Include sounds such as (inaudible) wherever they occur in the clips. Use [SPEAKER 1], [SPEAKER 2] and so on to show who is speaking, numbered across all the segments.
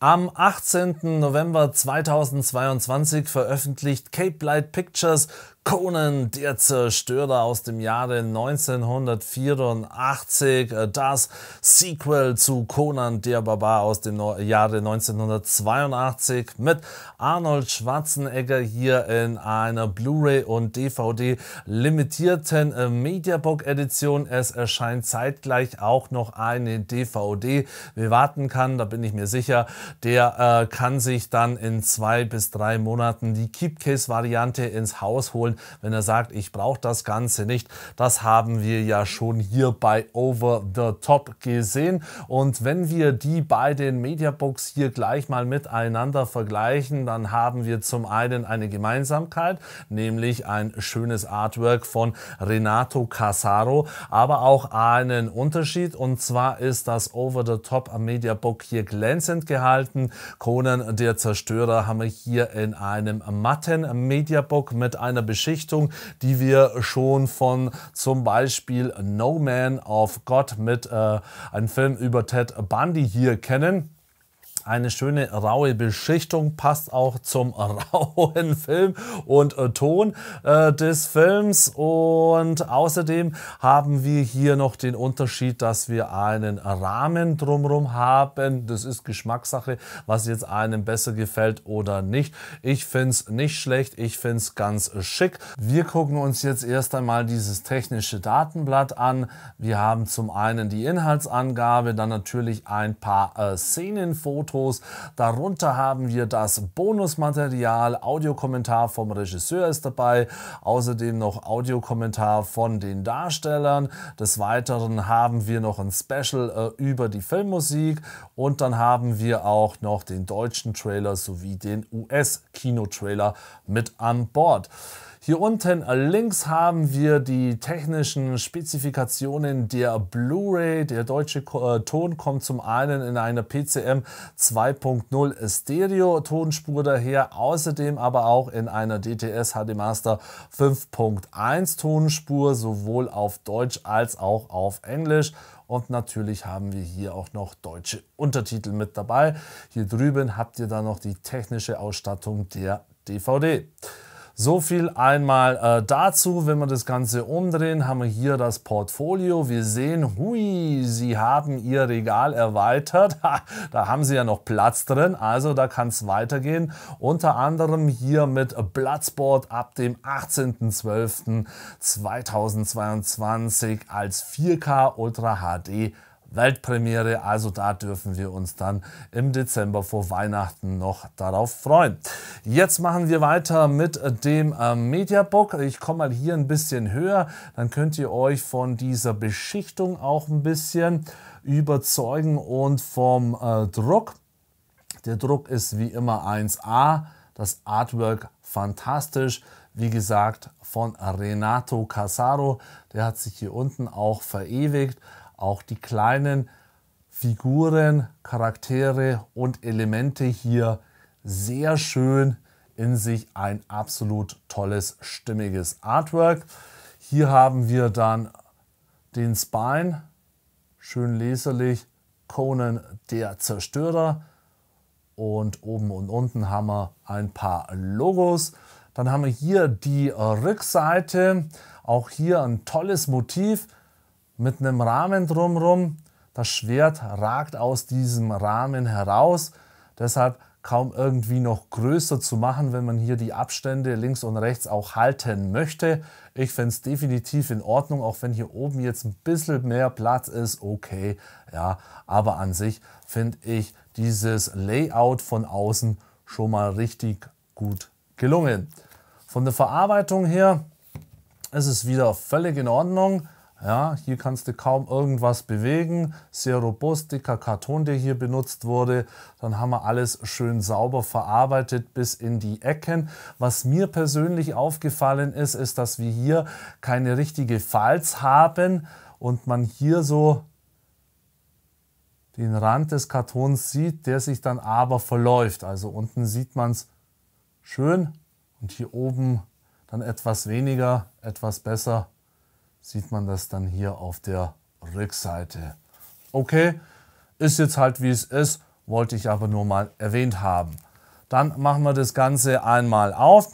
[SPEAKER 1] Am 18. November 2022 veröffentlicht Cape Light Pictures Conan, der Zerstörer aus dem Jahre 1984, äh, das Sequel zu Conan, der Barbar aus dem Jahre 1982 mit Arnold Schwarzenegger hier in einer Blu-ray und DVD limitierten äh, Mediabook Edition. Es erscheint zeitgleich auch noch eine DVD. Wer warten kann, da bin ich mir sicher, der äh, kann sich dann in zwei bis drei Monaten die Keepcase Variante ins Haus holen Problem, wenn er sagt, ich brauche das Ganze nicht. Das haben wir ja schon hier bei Over the Top gesehen. Und wenn wir die beiden Mediabooks hier gleich mal miteinander vergleichen, dann haben wir zum einen eine Gemeinsamkeit, nämlich ein schönes Artwork von Renato Casaro, aber auch einen Unterschied. Und zwar ist das Over the Top Mediabook hier glänzend gehalten. Conan der Zerstörer haben wir hier in einem matten Mediabook mit einer Beschreibung Beschichtung, die wir schon von zum Beispiel No Man of God mit äh, einem Film über Ted Bundy hier kennen eine schöne raue Beschichtung, passt auch zum (laughs) rauen Film und äh, Ton äh, des Films. Und außerdem haben wir hier noch den Unterschied, dass wir einen Rahmen drumherum haben. Das ist Geschmackssache, was jetzt einem besser gefällt oder nicht. Ich finde es nicht schlecht, ich finde es ganz schick. Wir gucken uns jetzt erst einmal dieses technische Datenblatt an. Wir haben zum einen die Inhaltsangabe, dann natürlich ein paar äh, Szenenfotos Fotos. Darunter haben wir das Bonusmaterial, Audiokommentar vom Regisseur ist dabei, außerdem noch Audiokommentar von den Darstellern. Des Weiteren haben wir noch ein Special äh, über die Filmmusik und dann haben wir auch noch den deutschen Trailer sowie den US-Kinotrailer mit an Bord. Hier unten links haben wir die technischen Spezifikationen der Blu-ray. Der deutsche äh, Ton kommt zum einen in einer PCM 2.0 Stereo-Tonspur daher, außerdem aber auch in einer DTS HD Master 5.1 Tonspur, sowohl auf Deutsch als auch auf Englisch. Und natürlich haben wir hier auch noch deutsche Untertitel mit dabei. Hier drüben habt ihr dann noch die technische Ausstattung der DVD. So viel einmal äh, dazu. Wenn wir das Ganze umdrehen, haben wir hier das Portfolio. Wir sehen, hui, sie haben ihr Regal erweitert. (laughs) Ha, da haben sie ja noch Platz drin, also da kann es weitergehen. Unter anderem hier mit Bloodsport ab dem 18.12.2022 als 4K Ultra HD Weltpremiere. Also da dürfen wir uns dann im Dezember vor Weihnachten noch darauf freuen. Jetzt machen wir weiter mit äh, dem äh, Mediabook. Ich komme mal hier ein bisschen höher, dann könnt ihr euch von dieser Beschichtung auch ein bisschen überzeugen und vom äh, Druck. Der Druck ist wie immer 1A, das Artwork fantastisch. Wie gesagt, von Renato Casaro. Der hat sich hier unten auch verewigt auch die kleinen Figuren, Charaktere und Elemente hier sehr schön in sich ein absolut tolles, stimmiges Artwork. Hier haben wir dann den Spine, schön leserlich, Conan der Zerstörer und oben und unten haben wir ein paar Logos. Dann haben wir hier die Rückseite, auch hier ein tolles Motiv mit einem Rahmen drumherum. Das Schwert ragt aus diesem Rahmen heraus, deshalb kaum irgendwie noch größer zu machen, wenn man hier die Abstände links und rechts auch halten möchte. Ich finde es definitiv in Ordnung, auch wenn hier oben jetzt ein bisschen mehr Platz ist, okay, ja, aber an sich finde ich dieses Layout von außen schon mal richtig gut gelungen. Von der Verarbeitung her ist es wieder völlig in Ordnung. Ja, hier kannst du kaum irgendwas bewegen. Sehr robust, dicker Karton, der hier benutzt wurde. Dann haben wir alles schön sauber verarbeitet bis in die Ecken. Was mir persönlich aufgefallen ist, ist, dass wir hier keine richtige Falz haben und man hier so den Rand des Kartons sieht, der sich dann aber verläuft. Also unten sieht man es schön und hier oben dann etwas weniger, etwas besser sieht man das dann hier auf der Rückseite. Okay, ist jetzt halt wie es ist, wollte ich aber nur mal erwähnt haben. Dann machen wir das Ganze einmal auf.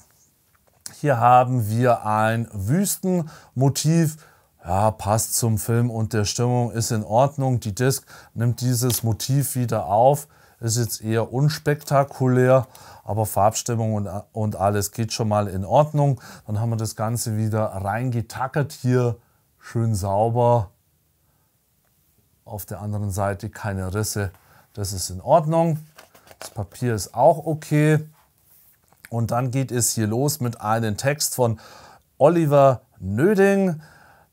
[SPEAKER 1] Hier haben wir ein Wüstenmotiv. Ja, passt zum Film und der Stimmung, ist in Ordnung. Die Disc nimmt dieses Motiv wieder auf, ist jetzt eher unspektakulär, aber Farbstimmung und, und alles geht schon mal in Ordnung. Dann haben wir das Ganze wieder reingetackert hier, schön sauber. Auf der anderen Seite keine Risse, das ist in Ordnung. Das Papier ist auch okay. Und dann geht es hier los mit einem Text von Oliver Nöding.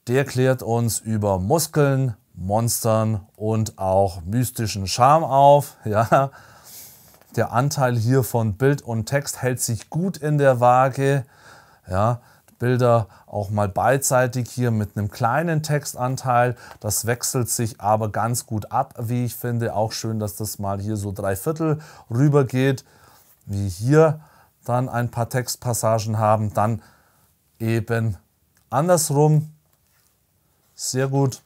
[SPEAKER 1] Der klärt uns über Muskeln, Monstern und auch mystischen Charme auf. (laughs) Ja. Der Anteil hier von Bild und Text hält sich gut in der Waage. Ja. Bilder auch mal beidseitig hier mit einem kleinen Textanteil. Das wechselt sich aber ganz gut ab, wie ich finde. Auch schön, dass das mal hier so drei Viertel rüber geht, wie hier dann ein paar Textpassagen haben, dann eben andersrum. Sehr gut.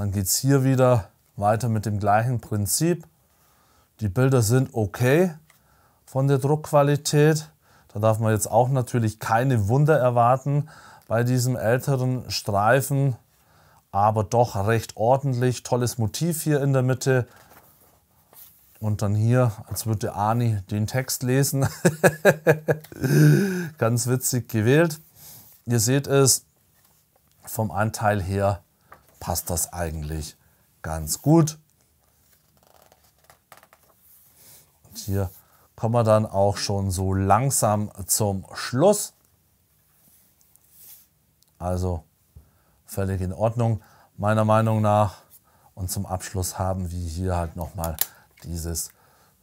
[SPEAKER 1] Dann geht es hier wieder weiter mit dem gleichen Prinzip. Die Bilder sind okay von der Druckqualität. Da darf man jetzt auch natürlich keine Wunder erwarten bei diesem älteren Streifen, aber doch recht ordentlich. Tolles Motiv hier in der Mitte. Und dann hier, als würde Ani den Text lesen. (laughs) Ganz witzig gewählt. Ihr seht es vom Anteil her passt das eigentlich ganz gut. Und hier kommen wir dann auch schon so langsam zum Schluss. Also völlig in Ordnung meiner Meinung nach. Und zum Abschluss haben wir hier halt nochmal dieses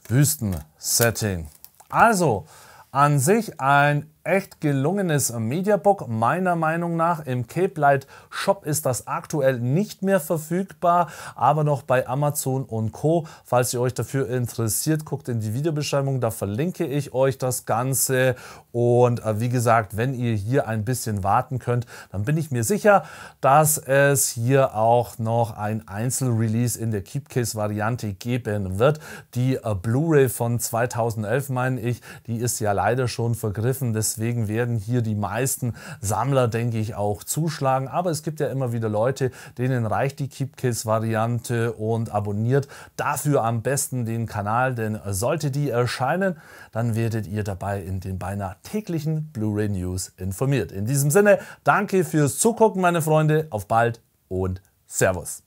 [SPEAKER 1] Wüsten-Setting. Also an sich ein echt gelungenes Mediabook, meiner Meinung nach. Im Cape Light Shop ist das aktuell nicht mehr verfügbar, aber noch bei Amazon und Co. Falls ihr euch dafür interessiert, guckt in die Videobeschreibung, da verlinke ich euch das Ganze. Und äh, wie gesagt, wenn ihr hier ein bisschen warten könnt, dann bin ich mir sicher, dass es hier auch noch ein Einzelrelease in der Keepcase-Variante geben wird. Die äh, Blu-ray von 2011, meine ich, die ist ja leider schon vergriffen. Deswegen Deswegen werden hier die meisten Sammler, denke ich, auch zuschlagen. Aber es gibt ja immer wieder Leute, denen reicht die Keep-Kiss-Variante und abonniert dafür am besten den Kanal, denn sollte die erscheinen, dann werdet ihr dabei in den beinahe täglichen Blu-ray News informiert. In diesem Sinne, danke fürs Zugucken, meine Freunde. Auf bald und Servus.